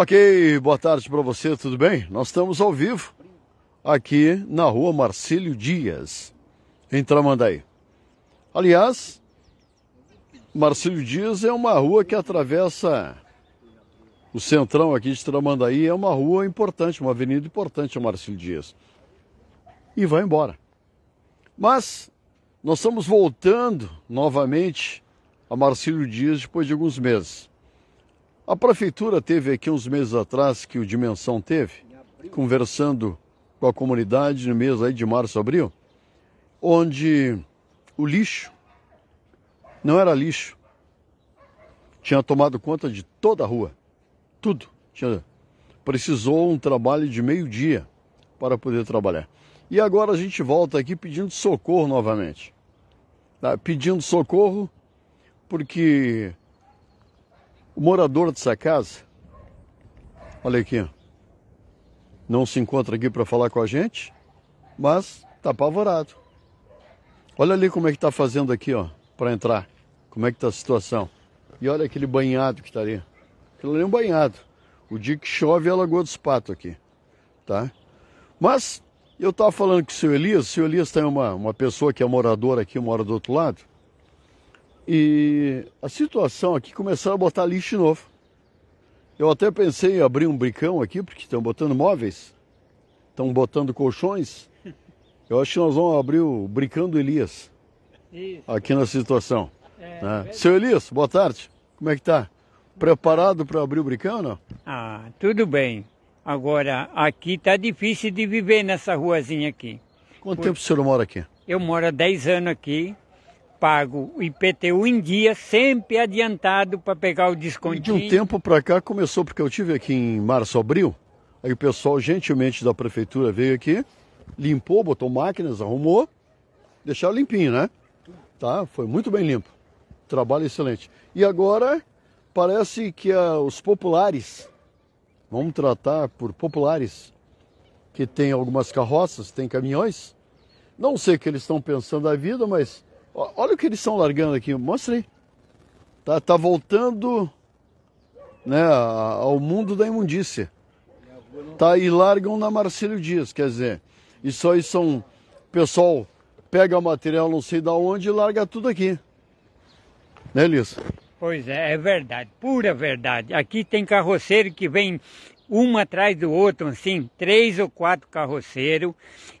Ok, boa tarde para você, tudo bem? Nós estamos ao vivo aqui na rua Marcílio Dias, em Tramandaí. Aliás, Marcílio Dias é uma rua que atravessa o centrão aqui de Tramandaí, é uma rua importante, uma avenida importante, o Marcílio Dias. E vai embora. Mas nós estamos voltando novamente a Marcílio Dias depois de alguns meses. A prefeitura teve aqui uns meses atrás que o Dimensão teve, conversando com a comunidade no mês aí de março, abril, onde o lixo não era lixo. Tinha tomado conta de toda a rua. Tudo. Tinha... Precisou um trabalho de meio-dia para poder trabalhar. E agora a gente volta aqui pedindo socorro novamente. Tá? Pedindo socorro porque o morador dessa casa, olha aqui, não se encontra aqui para falar com a gente, mas está apavorado. Olha ali como é que está fazendo aqui, ó, para entrar. Como é que está a situação. E olha aquele banhado que está ali. Aquilo ali é um banhado. O dia que chove é a Lagoa dos Patos aqui, tá? Mas eu estava falando com o seu Elias, o seu Elias tem uma, uma pessoa que é moradora aqui, mora do outro lado, e a situação aqui começaram a botar lixo novo. Eu até pensei em abrir um bricão aqui, porque estão botando móveis, estão botando colchões. Eu acho que nós vamos abrir o bricando do Elias Isso. aqui na situação. É, né? É Seu Elias, boa tarde. Como é que tá? Preparado para abrir o bricão não? Ah, tudo bem. Agora, aqui tá difícil de viver nessa ruazinha aqui. Quanto Por... tempo o senhor mora aqui? Eu moro há 10 anos aqui pago o IPTU em dia, sempre adiantado para pegar o desconto. De um tempo para cá começou, porque eu tive aqui em março, abril, aí o pessoal gentilmente da prefeitura veio aqui, limpou, botou máquinas, arrumou, deixaram limpinho, né? Tá? Foi muito bem limpo. Trabalho excelente. E agora parece que os populares, vamos tratar por populares, que tem algumas carroças, tem caminhões, não sei o que eles estão pensando da vida, mas Olha o que eles estão largando aqui, mostra aí. Tá, tá voltando né, ao mundo da imundícia. Tá, e largam na Marcelo Dias, quer dizer, isso aí são. Pessoal, pega material não sei da onde e larga tudo aqui. Né, Liz? Pois é, é verdade, pura verdade. Aqui tem carroceiro que vem um atrás do outro, assim, três ou quatro carroceiros.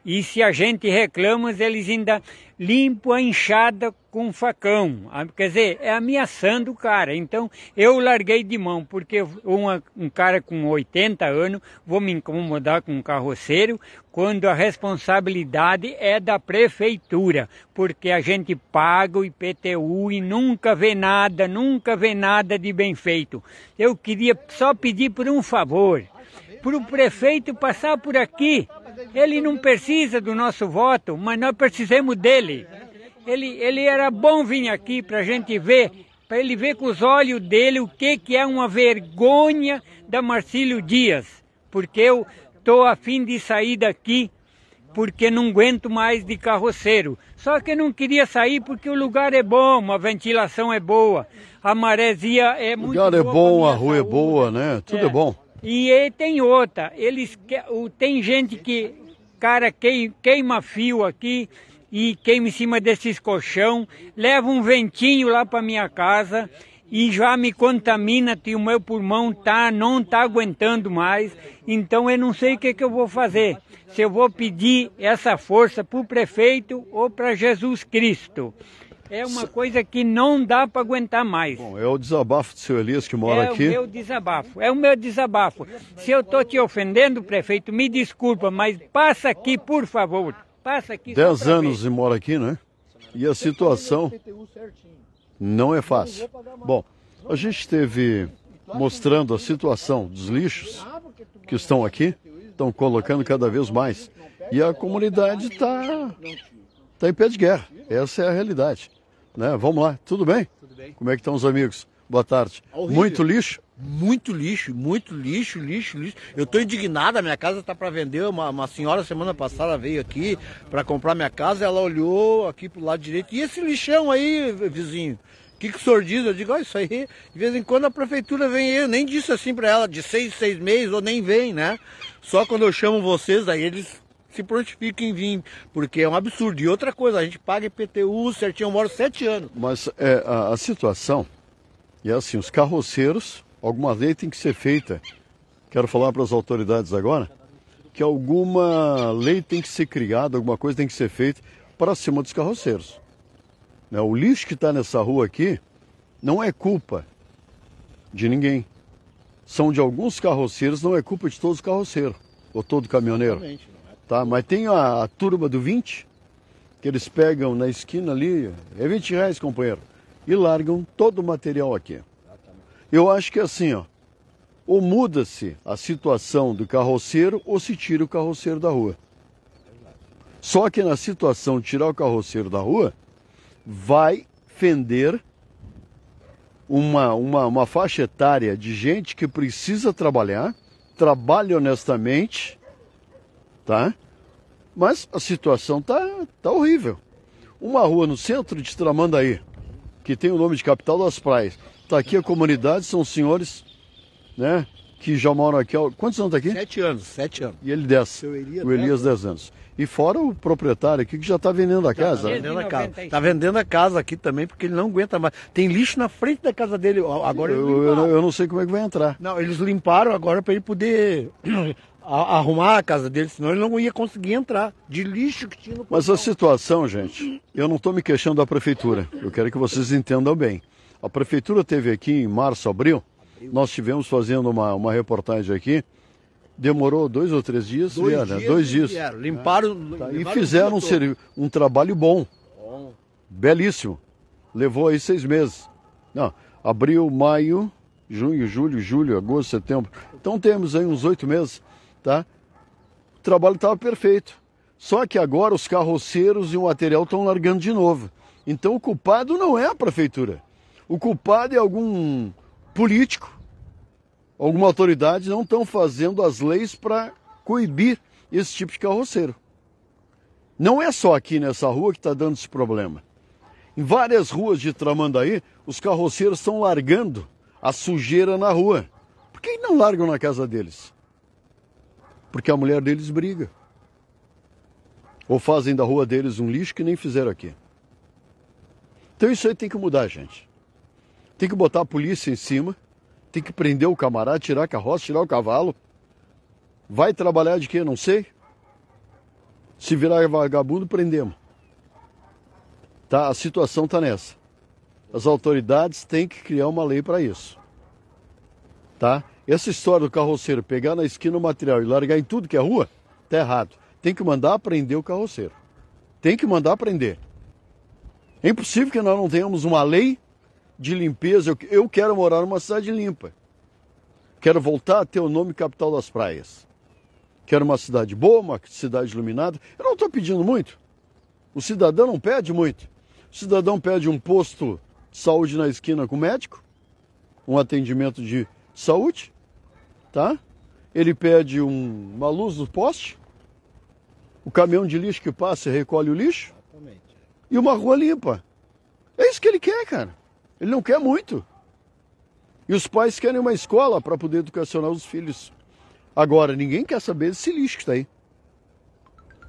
E se a gente reclama, eles ainda limpo a enxada com facão, quer dizer, é ameaçando o cara. Então eu larguei de mão, porque uma, um cara com 80 anos vou me incomodar com um carroceiro quando a responsabilidade é da prefeitura, porque a gente paga o IPTU e nunca vê nada, nunca vê nada de bem feito. Eu queria só pedir por um favor, para o prefeito passar por aqui ele não precisa do nosso voto, mas nós precisamos dele. Ele, ele era bom vir aqui para a gente ver, para ele ver com os olhos dele o que, que é uma vergonha da Marcílio Dias. Porque eu estou afim de sair daqui, porque não aguento mais de carroceiro. Só que eu não queria sair porque o lugar é bom, a ventilação é boa, a maresia é muito boa. O lugar é bom, a rua saúde. é boa, né? Tudo é, é bom. E tem outra, eles tem gente que, cara, queima fio aqui e queima em cima desses colchão, leva um ventinho lá para minha casa e já me contamina, que o meu pulmão tá, não tá aguentando mais. Então eu não sei o que, que eu vou fazer. Se eu vou pedir essa força para o prefeito ou para Jesus Cristo. É uma coisa que não dá para aguentar mais. Bom, é o desabafo do seu Elias que mora é aqui. É o meu desabafo, é o meu desabafo. Se eu estou te ofendendo, prefeito, me desculpa, mas passa aqui, por favor. Passa aqui. Dez anos e mora aqui, né? E a situação não é fácil. Bom, a gente esteve mostrando a situação dos lixos que estão aqui, estão colocando cada vez mais. E a comunidade está tá em pé de guerra. Essa é a realidade. Né? Vamos lá, tudo bem? Tudo bem. Como é que estão os amigos? Boa tarde. Horrível. Muito lixo? Muito lixo, muito lixo, lixo, lixo. Eu estou indignada, minha casa está para vender. Uma, uma, senhora semana passada veio aqui para comprar minha casa, ela olhou aqui pro lado direito. E esse lixão aí, vizinho? O que, que o senhor diz? Eu digo, ah, isso aí, de vez em quando a prefeitura vem, eu nem disse assim para ela, de seis, seis meses, ou nem vem, né? Só quando eu chamo vocês, aí eles se prontifica em vir, porque é um absurdo. E outra coisa, a gente paga IPTU certinho, eu moro sete anos. Mas é, a, a, situação é assim, os carroceiros, alguma lei tem que ser feita. Quero falar para as autoridades agora que alguma lei tem que ser criada, alguma coisa tem que ser feita para cima dos carroceiros. Né? O lixo que está nessa rua aqui não é culpa de ninguém. São de alguns carroceiros, não é culpa de todos os carroceiros ou todo caminhoneiro. Exatamente. Tá? Mas tem a, a turma do 20, que eles pegam na esquina ali, é 20 reais, companheiro, e largam todo o material aqui. Eu acho que é assim, ó, ou muda-se a situação do carroceiro ou se tira o carroceiro da rua. Só que na situação de tirar o carroceiro da rua, vai fender uma, uma, uma faixa etária de gente que precisa trabalhar, trabalha honestamente tá? Mas a situação tá, tá horrível. Uma rua no centro de Tramandaí, que tem o nome de capital das praias, tá aqui a comunidade, são senhores, né? Que já moram aqui. Quantos anos tá aqui? Sete anos, sete anos. E ele desce. O Elias, o Elias dez anos. E fora o proprietário aqui que já está tá vendendo a casa. Está vendendo a casa. está vendendo a casa aqui também, porque ele não aguenta mais. Tem lixo na frente da casa dele. Agora eu, eu, eu, não sei como é que vai entrar. Não, eles limparam agora para ele poder a, arrumar a casa dele, senão ele não ia conseguir entrar, de lixo que tinha no portão. Mas a situação, gente, eu não estou me queixando da prefeitura, eu quero que vocês entendam bem. A prefeitura teve aqui em março, abril, nós tivemos fazendo uma, uma reportagem aqui, demorou dois ou três dias, dois vieram, né? dias, dois dias. Vieram, limparam, tá. limparam, E fizeram um, ser, um trabalho bom, bom, belíssimo. Levou aí seis meses. Não, abril, maio, junho, julho, julho, agosto, setembro. Então temos aí uns oito meses tá? O trabalho estava perfeito. Só que agora os carroceiros e o material estão largando de novo. Então o culpado não é a prefeitura. O culpado é algum político, alguma autoridade não estão fazendo as leis para coibir esse tipo de carroceiro. Não é só aqui nessa rua que está dando esse problema. Em várias ruas de Tramandaí, os carroceiros estão largando a sujeira na rua. Por que não largam na casa deles? porque a mulher deles briga. Ou fazem da rua deles um lixo que nem fizeram aqui. Então isso aí tem que mudar, gente. Tem que botar a polícia em cima, tem que prender o camarada, tirar a carroça, tirar o cavalo. Vai trabalhar de quê? Não sei. Se virar vagabundo, prendemos. Tá, a situação tá nessa. As autoridades têm que criar uma lei para isso. Tá? Essa história do carroceiro pegar na esquina o material e largar em tudo que é rua, tá errado. Tem que mandar prender o carroceiro. Tem que mandar prender. É impossível que nós não tenhamos uma lei de limpeza. Eu quero morar numa cidade limpa. Quero voltar a ter o nome capital das praias. Quero uma cidade boa, uma cidade iluminada. Eu não estou pedindo muito. O cidadão não pede muito. O cidadão pede um posto de saúde na esquina com o médico, um atendimento de saúde, tá? Ele pede um, uma luz do poste, o caminhão de lixo que passa recolhe o lixo Exatamente. e uma rua limpa. É isso que ele quer, cara. Ele não quer muito. E os pais querem uma escola para poder educacionar os filhos. Agora, ninguém quer saber desse lixo que está aí.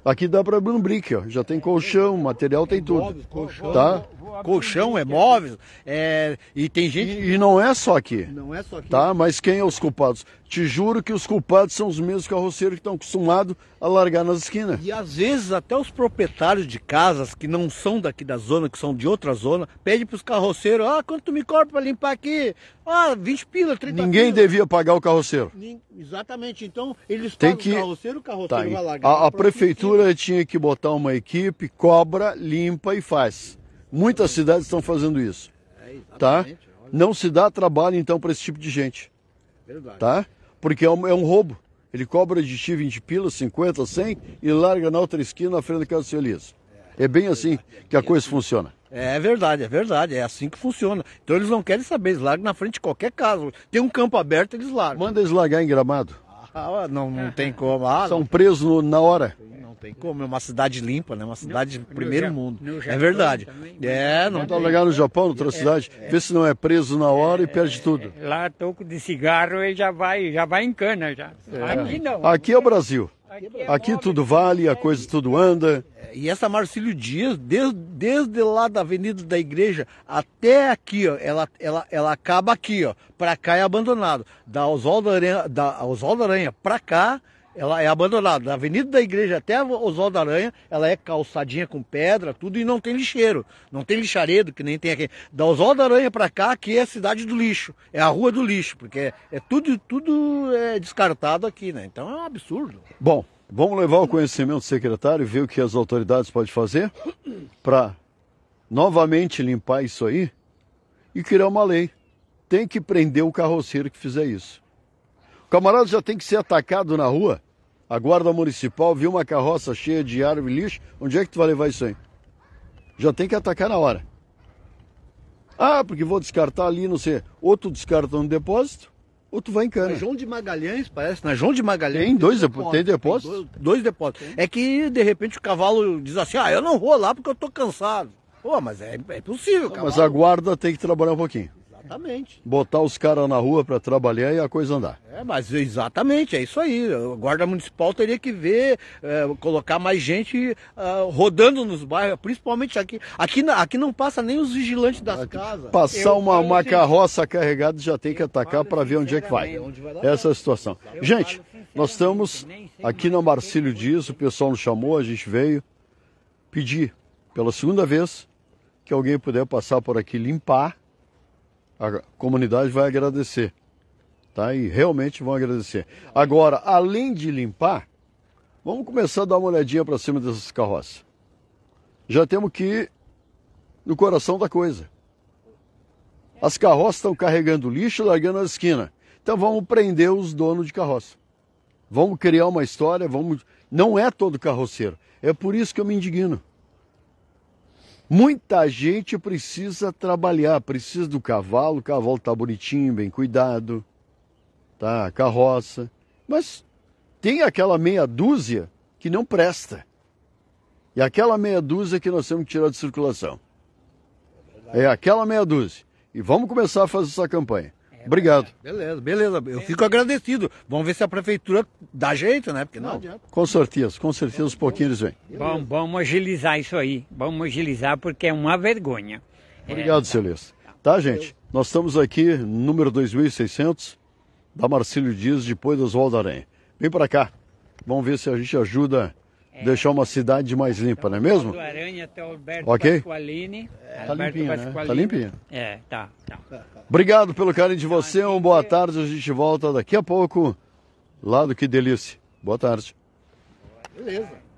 Aqui dá para abrir um brick, ó. Já tem é, colchão, material tem, tem tudo. Móveis, colchão, tá? colchão é móvel, é... e tem gente. E, e, não é só aqui. Não é só aqui. Tá? Mas quem é os culpados? Te juro que os culpados são os mesmos carroceiros que estão acostumados a largar nas esquinas. E às vezes até os proprietários de casas que não são daqui da zona, que são de outra zona, pedem para os carroceiros, ah, quanto me cobra para limpar aqui? Ah, 20 pila, 30 Ninguém pila. devia pagar o carroceiro. Exatamente, então eles Tem que... o carroceiro, o carroceiro tá. vai largar. A, a prefeitura tinha que botar uma equipe, cobra, limpa e faz. Muitas é. cidades estão fazendo isso. É, tá? Não se dá trabalho então para esse tipo de gente. Verdade. Tá? porque é um, é um roubo. Ele cobra de ti 20 pilas, 50, 100 e larga na outra esquina na frente da casa do seu Elias. É bem assim que a coisa funciona. É, é verdade, é verdade. É assim que funciona. Então eles não querem saber, eles largam na frente de qualquer casa. Tem um campo aberto, eles largam. Manda eles largar em gramado. Ah, não, não tem como. Ah, São presos na hora. Não tem como, é uma cidade limpa, né? Uma cidade no, de primeiro no mundo. é verdade. Também, é, não tá legal no Japão, outra é, cidade. É, Vê se não é preso na hora é, e perde é, tudo. É. Lá toco de cigarro e já vai, já vai em cana já. É. Aqui não. Aqui é o Brasil. Aqui, aqui tudo vale, a coisa tudo anda e essa Marcílio Dias, desde, desde lá da Avenida da Igreja até aqui, ó, ela, ela, ela acaba aqui, ó. Pra cá é abandonado. Da Oswaldo Aranha, da Aranha pra cá, ela é abandonada. Da Avenida da Igreja até Oswaldo Aranha, ela é calçadinha com pedra, tudo, e não tem lixeiro. Não tem lixaredo, que nem tem aqui. Da Oswaldo Aranha para cá, aqui é a cidade do lixo. É a rua do lixo, porque é, é tudo, tudo é descartado aqui, né? Então é um absurdo. Bom, Vamos levar o conhecimento secretário e ver o que as autoridades podem fazer para novamente limpar isso aí e criar uma lei. Tem que prender o carroceiro que fizer isso. O camarada já tem que ser atacado na rua. A guarda municipal viu uma carroça cheia de árvore e lixo. Onde é que tu vai levar isso aí? Já tem que atacar na hora. Ah, porque vou descartar ali, não sei. Ou tu descarta no depósito, ou tu vai em cana. Na João de Magalhães, parece. Na né? João de Magalhães. Tem dois, tem depósitos? Tem dois, dois depósitos. Tem. É que, de repente, o cavalo diz assim, ah, eu não vou lá porque eu tô cansado. Pô, mas é, é possível, Mas a guarda tem que trabalhar um pouquinho. Exatamente. Botar os caras na rua para trabalhar e a coisa andar. É, mas exatamente, é isso aí. A Guarda Municipal teria que ver, é, colocar mais gente uh, rodando nos bairros, principalmente aqui. Aqui, aqui não passa nem os vigilantes das aqui, casas. Passar uma, uma assim, carroça carregada já tem que atacar para ver assim, onde é que vai. vai Essa é a situação. Eu gente, assim, nós estamos aqui é na Marcílio Dias, o pessoal nos chamou, a gente veio pedir pela segunda vez que alguém puder passar por aqui limpar a comunidade vai agradecer. Tá? E realmente vão agradecer. Agora, além de limpar, vamos começar a dar uma olhadinha para cima dessas carroças. Já temos que ir no coração da coisa. As carroças estão carregando lixo, largando a esquina. Então vamos prender os donos de carroça. Vamos criar uma história, vamos. Não é todo carroceiro. É por isso que eu me indigno. Muita gente precisa trabalhar, precisa do cavalo, o cavalo tá bonitinho, bem cuidado, tá a carroça, mas tem aquela meia dúzia que não presta. E aquela meia dúzia que nós temos que tirar de circulação. É aquela meia dúzia. E vamos começar a fazer essa campanha. É, Obrigado. É, beleza, beleza. Eu fico agradecido. Vamos ver se a prefeitura dá jeito, né? Porque não, não adianta. Com certeza, com certeza os pouquinhos vêm. Bom, vamos agilizar isso aí. Vamos agilizar porque é uma vergonha. Obrigado, é, Celeste. Tá, gente? Nós estamos aqui, número 2600, da Marcílio Dias, depois do Oswaldo Aranha. Vem para cá. Vamos ver se a gente ajuda deixar uma cidade mais limpa, não é mesmo? Do Aranha até Alberto okay. Pasqualini. É, tá limpinha, né? Tá limpinha? É, tá, tá. Obrigado pelo carinho de você, uma boa tarde, a gente volta daqui a pouco lá do Que Delícia. Boa tarde. Beleza.